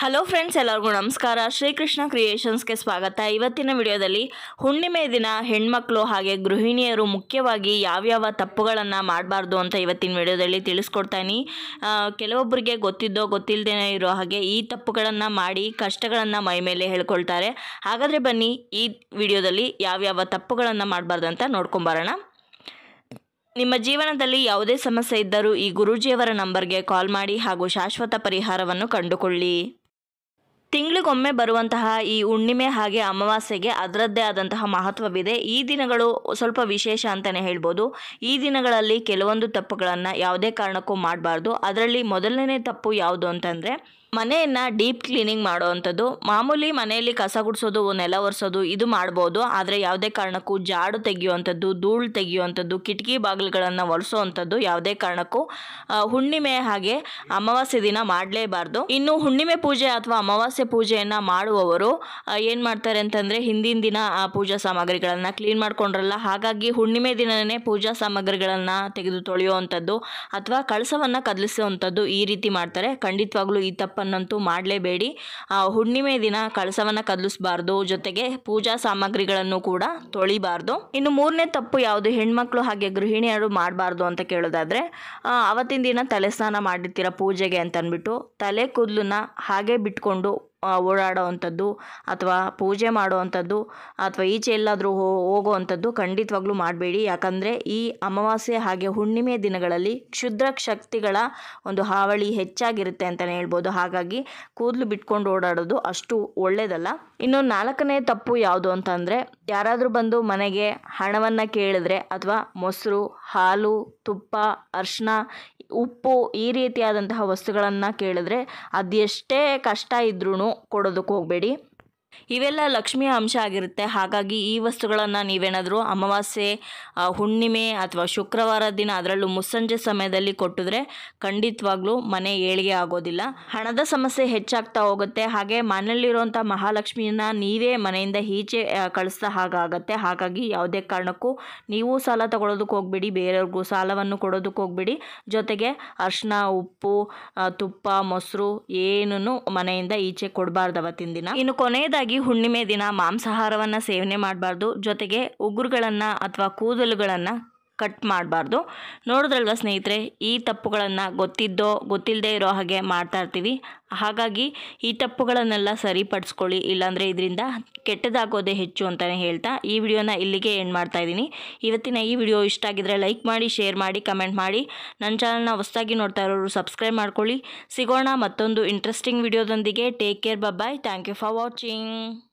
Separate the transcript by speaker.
Speaker 1: hello friends ಎಲ್ಲರಿಗೂ ನಮಸ್ಕಾರ ಶ್ರೀಕೃಷ್ಣ ಕ್ರಿಯೇಷನ್ಸ್ಗೆ ಸ್ವಾಗತ ಇವತ್ತಿನ ವಿಡಿಯೋದಲ್ಲಿ ಹುಣ್ಣಿಮೆ ದಿನ ಹೆಣ್ಮಕ್ಳು ಹಾಗೆ ಗೃಹಿಣಿಯರು ಮುಖ್ಯವಾಗಿ ಯಾವ್ಯಾವ ತಪ್ಪುಗಳನ್ನು ಮಾಡಬಾರ್ದು ಅಂತ ಇವತ್ತಿನ ವಿಡಿಯೋದಲ್ಲಿ ತಿಳಿಸ್ಕೊಡ್ತೀನಿ ಕೆಲವೊಬ್ಬರಿಗೆ ಗೊತ್ತಿದ್ದೋ ಗೊತ್ತಿಲ್ಲದೇ ಇರೋ ಹಾಗೆ ಈ ತಪ್ಪುಗಳನ್ನು ಮಾಡಿ ಕಷ್ಟಗಳನ್ನು ಮೈ ಮೇಲೆ ಹೇಳ್ಕೊಳ್ತಾರೆ ಹಾಗಾದರೆ ಬನ್ನಿ ಈ ವಿಡಿಯೋದಲ್ಲಿ ಯಾವ್ಯಾವ ತಪ್ಪುಗಳನ್ನು ಮಾಡಬಾರ್ದು ಅಂತ ನೋಡ್ಕೊಂಬರೋಣ ನಿಮ್ಮ ಜೀವನದಲ್ಲಿ ಯಾವುದೇ ಸಮಸ್ಯೆ ಇದ್ದರೂ ಈ ಗುರೂಜಿಯವರ ನಂಬರ್ಗೆ ಕಾಲ್ ಮಾಡಿ ಹಾಗೂ ಶಾಶ್ವತ ಪರಿಹಾರವನ್ನು ಕಂಡುಕೊಳ್ಳಿ ತಿಂಗಳಿಗೊಮ್ಮೆ ಬರುವಂತಹ ಈ ಹುಣ್ಣಿಮೆ ಹಾಗೆ ಅಮಾವಾಸ್ಯೆಗೆ ಅದರದ್ದೇ ಆದಂತಹ ಮಹತ್ವವಿದೆ ಈ ದಿನಗಳು ಸ್ವಲ್ಪ ವಿಶೇಷ ಅಂತಲೇ ಹೇಳ್ಬೋದು ಈ ದಿನಗಳಲ್ಲಿ ಕೆಲವೊಂದು ತಪ್ಪುಗಳನ್ನು ಯಾವುದೇ ಕಾರಣಕ್ಕೂ ಮಾಡಬಾರ್ದು ಅದರಲ್ಲಿ ಮೊದಲನೇ ತಪ್ಪು ಯಾವುದು ಅಂತಂದರೆ ಮನೆಯನ್ನು ಡೀಪ್ ಕ್ಲೀನಿಂಗ್ ಮಾಡುವಂಥದ್ದು ಮಾಮೂಲಿ ಮನೆಯಲ್ಲಿ ಕಸ ಗುಡಿಸೋದು ನೆಲ ಒರೆಸೋದು ಇದು ಮಾಡ್ಬೋದು ಆದರೆ ಯಾವುದೇ ಕಾರಣಕ್ಕೂ ಜಾಡು ತೆಗೆಯುವಂಥದ್ದು ಧೂಳು ತೆಗೆಯುವಂಥದ್ದು ಕಿಟಕಿ ಬಾಗಿಲುಗಳನ್ನು ಒರೆಸೋವಂಥದ್ದು ಯಾವುದೇ ಕಾರಣಕ್ಕೂ ಹುಣ್ಣಿಮೆ ಹಾಗೆ ಅಮಾವಾಸ್ಯೆ ದಿನ ಮಾಡಲೇಬಾರ್ದು ಇನ್ನು ಹುಣ್ಣಿಮೆ ಪೂಜೆ ಅಥವಾ ಅಮಾವಾಸ್ಯೆ ಪೂಜೆಯನ್ನು ಮಾಡುವವರು ಏನು ಮಾಡ್ತಾರೆ ಅಂತಂದರೆ ಹಿಂದಿನ ದಿನ ಆ ಪೂಜಾ ಸಾಮಗ್ರಿಗಳನ್ನು ಕ್ಲೀನ್ ಮಾಡಿಕೊಂಡ್ರಲ್ಲ ಹಾಗಾಗಿ ಹುಣ್ಣಿಮೆ ದಿನವೇ ಪೂಜಾ ಸಾಮಗ್ರಿಗಳನ್ನು ತೆಗೆದು ತೊಳೆಯುವಂಥದ್ದು ಅಥವಾ ಕಳಸವನ್ನು ಕದಲಿಸುವಂಥದ್ದು ಈ ರೀತಿ ಮಾಡ್ತಾರೆ ಖಂಡಿತವಾಗ್ಲೂ ಈ ತಪ್ಪು ಕಳ್ಳಪ್ಪನ್ನಂತೂ ಮಾಡಲೇಬೇಡಿ ಹುಣ್ಣಿಮೆ ದಿನ ಕಳಸವನ್ನು ಕದಲಿಸಬಾರ್ದು ಜೊತೆಗೆ ಪೂಜಾ ಸಾಮಗ್ರಿಗಳನ್ನು ಕೂಡ ತೊಳಿಬಾರ್ದು ಇನ್ನು ಮೂರನೇ ತಪ್ಪು ಯಾವುದು ಹೆಣ್ಮಕ್ಳು ಹಾಗೆ ಗೃಹಿಣಿಯರು ಮಾಡಬಾರ್ದು ಅಂತ ಕೇಳೋದಾದರೆ ಅವತ್ತಿನ ದಿನ ತಲೆ ಸ್ನಾನ ಮಾಡಿರ್ತೀರ ಪೂಜೆಗೆ ಅಂತ ಅಂದ್ಬಿಟ್ಟು ತಲೆ ಕೂದಲನ್ನ ಹಾಗೆ ಬಿಟ್ಕೊಂಡು ಓಡಾಡೋವಂಥದ್ದು ಅಥವಾ ಪೂಜೆ ಮಾಡುವಂಥದ್ದು ಅಥವಾ ಈಚೆ ಎಲ್ಲಾದರೂ ಹೋಗುವಂಥದ್ದು ಖಂಡಿತವಾಗ್ಲೂ ಮಾಡಬೇಡಿ ಯಾಕಂದರೆ ಈ ಅಮಾವಾಸ್ಯೆ ಹಾಗೆ ಹುಣ್ಣಿಮೆ ದಿನಗಳಲ್ಲಿ ಕ್ಷುದ್ರ ಶಕ್ತಿಗಳ ಒಂದು ಹಾವಳಿ ಹೆಚ್ಚಾಗಿರುತ್ತೆ ಅಂತಲೇ ಹೇಳ್ಬೋದು ಹಾಗಾಗಿ ಕೂದಲು ಬಿಟ್ಕೊಂಡು ಓಡಾಡೋದು ಅಷ್ಟು ಒಳ್ಳೆಯದಲ್ಲ ಇನ್ನು ನಾಲ್ಕನೇ ತಪ್ಪು ಯಾವುದು ಅಂತಂದರೆ ಯಾರಾದರೂ ಬಂದು ಮನೆಗೆ ಹಣವನ್ನು ಕೇಳಿದ್ರೆ ಅಥವಾ ಮೊಸರು ಹಾಲು ತುಪ್ಪ ಅರ್ಶನ ಉಪ್ಪು ಈ ರೀತಿಯಾದಂತಹ ವಸ್ತುಗಳನ್ನು ಕೇಳಿದ್ರೆ ಅದೆಷ್ಟೇ ಕಷ್ಟ ಇದ್ರೂ ಕೊಡೋದಕ್ಕೆ ಹೋಗಬೇಡಿ ಇವೆಲ್ಲ ಲಕ್ಷ್ಮಿಯ ಅಂಶ ಆಗಿರುತ್ತೆ ಹಾಗಾಗಿ ಈ ವಸ್ತುಗಳನ್ನು ನೀವೇನಾದರೂ ಅಮಾವಾಸ್ಯೆ ಹುಣ್ಣಿಮೆ ಅಥವಾ ಶುಕ್ರವಾರ ದಿನ ಅದರಲ್ಲೂ ಮುಸ್ಸಂಜೆ ಸಮಯದಲ್ಲಿ ಕೊಟ್ಟಿದ್ರೆ ಖಂಡಿತವಾಗ್ಲೂ ಮನೆ ಏಳಿಗೆ ಆಗೋದಿಲ್ಲ ಹಣದ ಸಮಸ್ಯೆ ಹೆಚ್ಚಾಗ್ತಾ ಹೋಗುತ್ತೆ ಹಾಗೆ ಮನೆಯಲ್ಲಿರುವಂಥ ಮಹಾಲಕ್ಷ್ಮಿಯನ್ನು ನೀವೇ ಮನೆಯಿಂದ ಈಚೆ ಕಳಿಸ್ತಾ ಹಾಗಾಗತ್ತೆ ಹಾಗಾಗಿ ಯಾವುದೇ ಕಾರಣಕ್ಕೂ ನೀವು ಸಾಲ ತಗೊಳ್ಳೋದಕ್ಕೆ ಹೋಗ್ಬೇಡಿ ಬೇರೆಯವ್ರಿಗೂ ಸಾಲವನ್ನು ಕೊಡೋದಕ್ಕೆ ಹೋಗ್ಬೇಡಿ ಜೊತೆಗೆ ಅರ್ಶಿನ ಉಪ್ಪು ತುಪ್ಪ ಮೊಸರು ಏನೂ ಮನೆಯಿಂದ ಈಚೆ ಕೊಡಬಾರ್ದು ಅವತ್ತಿನ ದಿನ ಇನ್ನು ಕೊನೆಯದಾಗಿ ಹೆಚ್ಚಾಗಿ ಹುಣ್ಣಿಮೆ ದಿನ ಮಾಂಸಾಹಾರವನ್ನ ಸೇವನೆ ಮಾಡಬಾರ್ದು ಜೊತೆಗೆ ಉಗುರುಗಳನ್ನ ಅಥವಾ ಕೂದಲುಗಳನ್ನ ಕಟ್ ಮಾಡಬಾರ್ದು ನೋಡಿದ್ರಲ್ವ ಸ್ನೇಹಿತರೆ ಈ ತಪ್ಪುಗಳನ್ನು ಗೊತ್ತಿದ್ದೋ ಗೊತ್ತಿಲ್ಲದೆ ಇರೋ ಹಾಗೆ ಮಾಡ್ತಾ ಇರ್ತೀವಿ ಹಾಗಾಗಿ ಈ ತಪ್ಪುಗಳನ್ನೆಲ್ಲ ಸರಿಪಡಿಸ್ಕೊಳ್ಳಿ ಇಲ್ಲಾಂದರೆ ಇದರಿಂದ ಕೆಟ್ಟದಾಗೋದೇ ಹೆಚ್ಚು ಅಂತಲೇ ಹೇಳ್ತಾ ಈ ವಿಡಿಯೋನ ಇಲ್ಲಿಗೆ ಎಂಡ್ ಮಾಡ್ತಾ ಇದ್ದೀನಿ ಇವತ್ತಿನ ಈ ವಿಡಿಯೋ ಇಷ್ಟ ಆಗಿದ್ರೆ ಲೈಕ್ ಮಾಡಿ ಶೇರ್ ಮಾಡಿ ಕಮೆಂಟ್ ಮಾಡಿ ನನ್ನ ಚಾನಲ್ನ ಹೊಸದಾಗಿ ನೋಡ್ತಾ ಇರೋರು ಸಬ್ಸ್ಕ್ರೈಬ್ ಮಾಡ್ಕೊಳ್ಳಿ ಸಿಗೋಣ ಮತ್ತೊಂದು ಇಂಟ್ರೆಸ್ಟಿಂಗ್ ವಿಡಿಯೋದೊಂದಿಗೆ take care bye thank you for watching